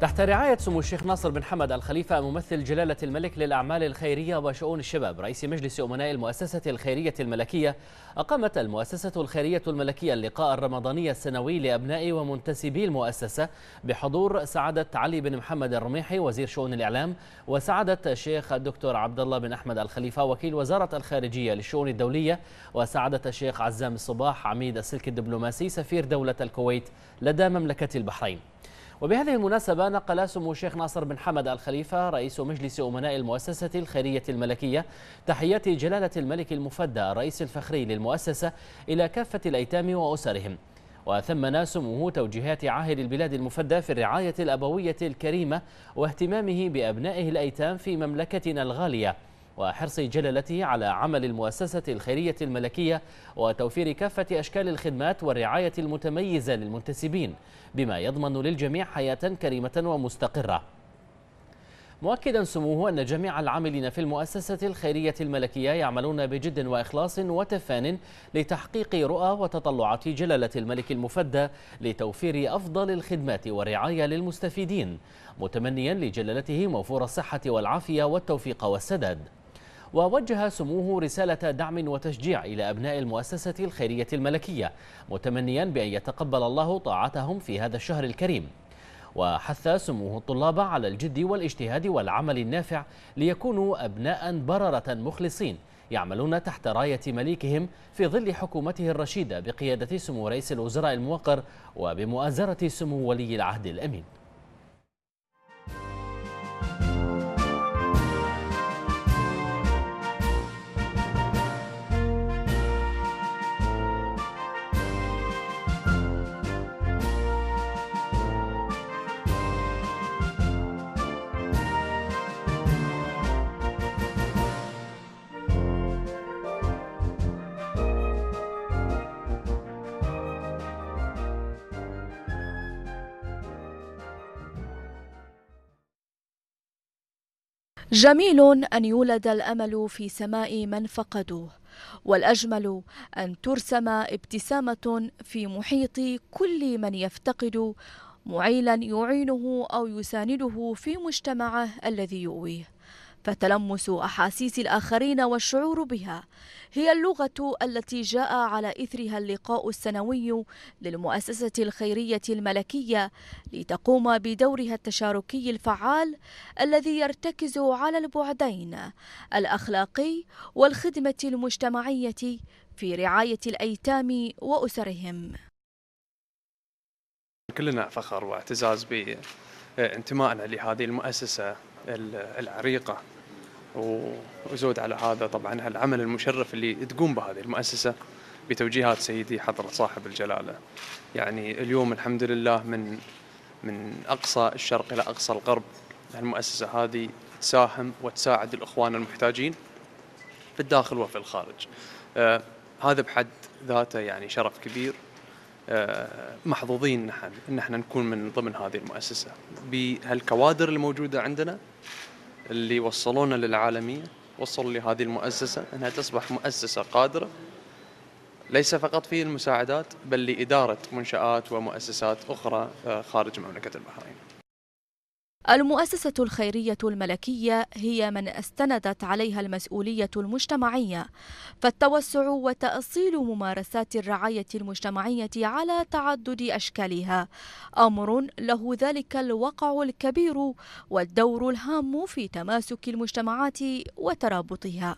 تحت رعاية سمو الشيخ ناصر بن حمد الخليفة ممثل جلالة الملك للأعمال الخيرية وشؤون الشباب رئيس مجلس أمناء المؤسسة الخيرية الملكية أقامت المؤسسة الخيرية الملكية اللقاء الرمضاني السنوي لأبناء ومنتسبي المؤسسة بحضور سعادة علي بن محمد الرميحي وزير شؤون الإعلام وسعادة الشيخ الدكتور عبد الله بن أحمد الخليفة وكيل وزارة الخارجية للشؤون الدولية وسعادة الشيخ عزام الصباح عميد السلك الدبلوماسي سفير دولة الكويت لدى مملكة البحرين وبهذه المناسبة نقل سمو الشيخ ناصر بن حمد الخليفة رئيس مجلس أمناء المؤسسة الخيرية الملكية تحيات جلالة الملك المفدى الرئيس الفخري للمؤسسة إلى كافة الأيتام وأسرهم وثمن سموه توجيهات عاهل البلاد المفدى في الرعاية الأبوية الكريمة واهتمامه بأبنائه الأيتام في مملكتنا الغالية وحرص جلالته على عمل المؤسسة الخيرية الملكية وتوفير كافة أشكال الخدمات والرعاية المتميزة للمنتسبين بما يضمن للجميع حياة كريمة ومستقرة مؤكدا سموه أن جميع العاملين في المؤسسة الخيرية الملكية يعملون بجد وإخلاص وتفان لتحقيق رؤى وتطلعات جلالة الملك المفدى لتوفير أفضل الخدمات والرعاية للمستفيدين متمنيا لجلالته موفور الصحة والعافية والتوفيق والسداد ووجه سموه رسالة دعم وتشجيع إلى أبناء المؤسسة الخيرية الملكية متمنيا بأن يتقبل الله طاعتهم في هذا الشهر الكريم وحث سموه الطلاب على الجد والاجتهاد والعمل النافع ليكونوا أبناء بررة مخلصين يعملون تحت راية مليكهم في ظل حكومته الرشيدة بقيادة سمو رئيس الوزراء الموقر وبمؤازرة سمو ولي العهد الأمين جميل أن يولد الأمل في سماء من فقدوه والأجمل أن ترسم ابتسامة في محيط كل من يفتقد معيلا يعينه أو يسانده في مجتمعه الذي يؤويه فتلمس احاسيس الاخرين والشعور بها هي اللغه التي جاء على اثرها اللقاء السنوي للمؤسسه الخيريه الملكيه لتقوم بدورها التشاركي الفعال الذي يرتكز على البعدين الاخلاقي والخدمه المجتمعيه في رعايه الايتام واسرهم كلنا فخر واعتزاز بانتمائنا لهذه المؤسسه العريقه وزود على هذا طبعا العمل المشرف اللي تقوم به هذه المؤسسه بتوجيهات سيدي حضرة صاحب الجلاله. يعني اليوم الحمد لله من من اقصى الشرق الى اقصى الغرب المؤسسه هذه تساهم وتساعد الاخوان المحتاجين في الداخل وفي الخارج. آه هذا بحد ذاته يعني شرف كبير آه محظوظين نحن ان احنا نكون من ضمن هذه المؤسسه بهالكوادر الموجوده عندنا اللي وصلونا للعالمية وصلوا لهذه المؤسسة أنها تصبح مؤسسة قادرة ليس فقط في المساعدات بل لإدارة منشآت ومؤسسات أخرى آه، خارج مملكة البحرين المؤسسة الخيرية الملكية هي من استندت عليها المسؤولية المجتمعية، فالتوسع وتأصيل ممارسات الرعاية المجتمعية على تعدد أشكالها أمر له ذلك الوقع الكبير والدور الهام في تماسك المجتمعات وترابطها.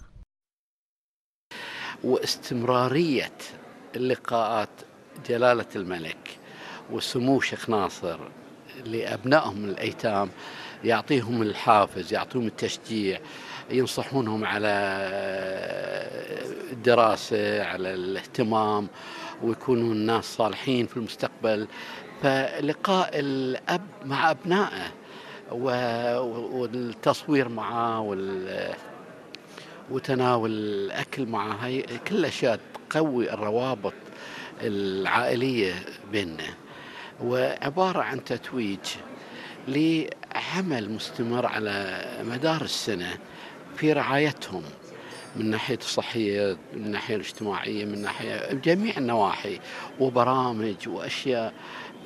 واستمرارية لقاءات جلالة الملك وسمو شيخ ناصر لأبنائهم الأيتام يعطيهم الحافز يعطيهم التشجيع ينصحونهم على الدراسة على الاهتمام ويكونوا الناس صالحين في المستقبل فلقاء الأب مع أبنائه والتصوير معه وال وتناول الأكل معه هاي كل أشياء تقوي الروابط العائلية بيننا وعبارة عن تتويج لعمل مستمر على مدار السنة في رعايتهم من ناحية الصحية من الناحية الاجتماعية من ناحية جميع النواحي وبرامج وأشياء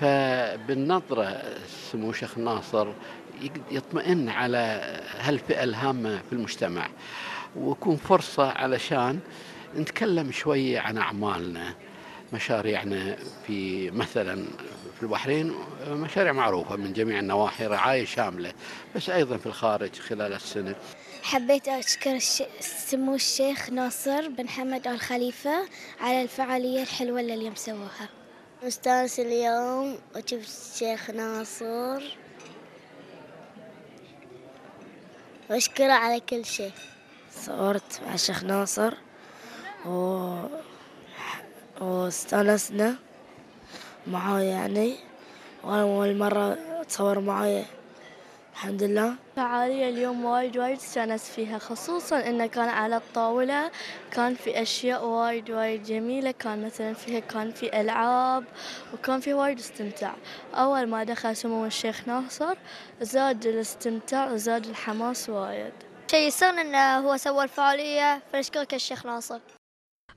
فبالنظرة سمو شيخ ناصر يطمئن على هالفئة الهامة في المجتمع ويكون فرصة علشان نتكلم شوية عن أعمالنا مشاريعنا في مثلا في البحرين مشاريع معروفة من جميع النواحي رعاية شاملة بس أيضا في الخارج خلال السنة حبيت أشكر سمو الشيخ ناصر بن حمد آل خليفة على الفعالية الحلوة اللي اليوم سووها مستانس اليوم وشفت الشيخ ناصر وأشكره على كل شيء صورت مع الشيخ ناصر و واستانسنا معاه يعني وأنا أول مرة أتصور معايا الحمد لله فعالية اليوم وايد وايد استانست فيها خصوصا انه كان على الطاولة كان في اشياء وايد وايد جميلة كان مثلا فيها كان في العاب وكان في وايد استمتاع اول ما دخل سمو الشيخ ناصر زاد الاستمتاع وزاد الحماس وايد شيء يسر انه هو سوى الفعالية فنشكرك الشيخ ناصر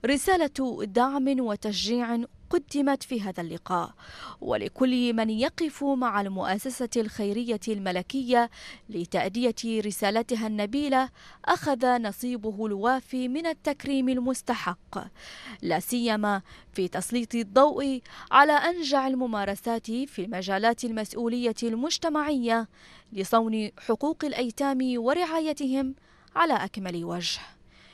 رسالة دعم وتشجيع قدمت في هذا اللقاء ولكل من يقف مع المؤسسة الخيرية الملكية لتأدية رسالتها النبيلة أخذ نصيبه الوافي من التكريم المستحق لا سيما في تسليط الضوء على أنجع الممارسات في مجالات المسؤولية المجتمعية لصون حقوق الأيتام ورعايتهم على أكمل وجه